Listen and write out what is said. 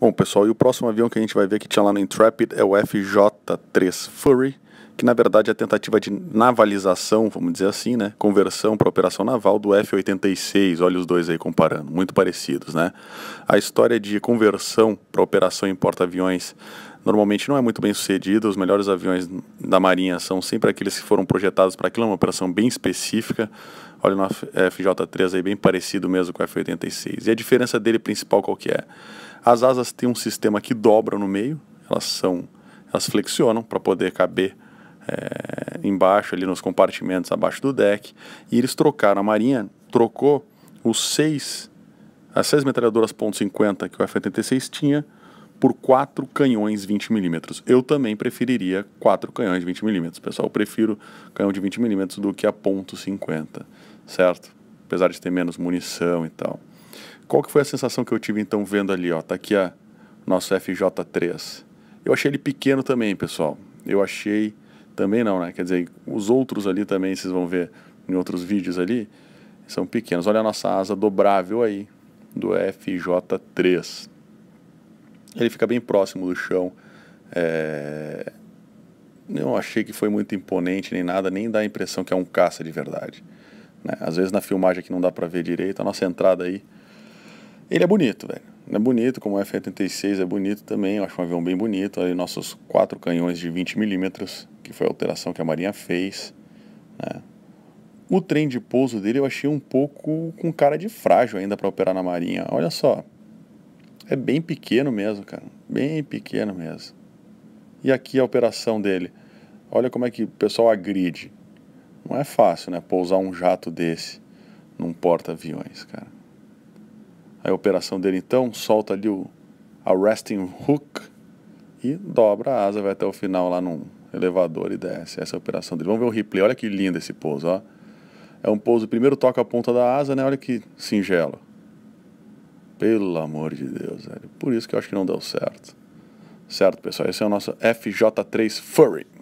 Bom, pessoal, e o próximo avião que a gente vai ver que tinha lá no Intrepid é o FJ-3 Fury que na verdade é a tentativa de navalização, vamos dizer assim, né? Conversão para operação naval do F-86. Olha os dois aí comparando, muito parecidos, né? A história de conversão para operação em porta-aviões normalmente não é muito bem sucedida. Os melhores aviões da Marinha são sempre aqueles que foram projetados para aquilo, é uma operação bem específica. Olha no FJ3 aí, bem parecido mesmo com o F-86. E a diferença dele principal qual que é? As asas têm um sistema que dobra no meio, elas são elas flexionam para poder caber é, embaixo, ali nos compartimentos abaixo do deck. E eles trocaram, a Marinha trocou os seis, as seis metralhadoras .50 que o F-86 tinha por quatro canhões 20mm. Eu também preferiria quatro canhões 20mm, pessoal. Eu prefiro canhão de 20mm do que a .50, certo? Apesar de ter menos munição e tal. Qual que foi a sensação que eu tive então vendo ali, ó? Tá aqui a nosso FJ3. Eu achei ele pequeno também, pessoal. Eu achei também não, né? Quer dizer, os outros ali também, vocês vão ver em outros vídeos ali, são pequenos. Olha a nossa asa dobrável aí, do FJ3. Ele fica bem próximo do chão. É... Não achei que foi muito imponente nem nada, nem dá a impressão que é um caça de verdade. Né? Às vezes na filmagem aqui não dá para ver direito, a nossa entrada aí. Ele é bonito, velho. Ele é bonito, como o F-86 é bonito também, eu acho um avião bem bonito. Aí nossos quatro canhões de 20 milímetros que foi a alteração que a Marinha fez. Né? O trem de pouso dele eu achei um pouco com cara de frágil ainda para operar na Marinha. Olha só, é bem pequeno mesmo, cara, bem pequeno mesmo. E aqui a operação dele, olha como é que o pessoal agride. Não é fácil, né, pousar um jato desse num porta-aviões, cara. a operação dele então solta ali o arresting resting hook e dobra a asa, vai até o final lá num elevador e desce. Essa é a operação dele. Vamos ver o replay. Olha que lindo esse pouso, ó. É um pouso, primeiro toca a ponta da asa, né? Olha que singelo. Pelo amor de Deus, velho. Por isso que eu acho que não deu certo. Certo, pessoal? Esse é o nosso FJ3 Furry.